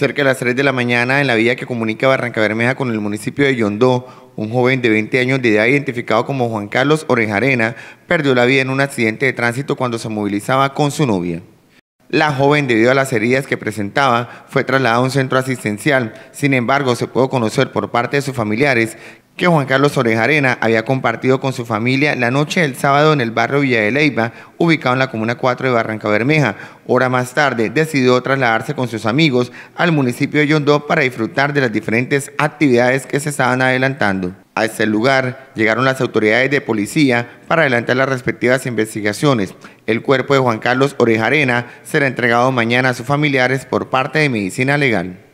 Cerca de las 3 de la mañana, en la vía que comunica Barranca Bermeja con el municipio de Yondó, un joven de 20 años de edad identificado como Juan Carlos Orejarena perdió la vida en un accidente de tránsito cuando se movilizaba con su novia. La joven, debido a las heridas que presentaba, fue trasladada a un centro asistencial. Sin embargo, se pudo conocer por parte de sus familiares que Juan Carlos Arena había compartido con su familia la noche del sábado en el barrio Villa de Leiva, ubicado en la comuna 4 de Barranca Bermeja. Hora más tarde, decidió trasladarse con sus amigos al municipio de Yondó para disfrutar de las diferentes actividades que se estaban adelantando. A este lugar llegaron las autoridades de policía para adelantar las respectivas investigaciones. El cuerpo de Juan Carlos Arena será entregado mañana a sus familiares por parte de Medicina Legal.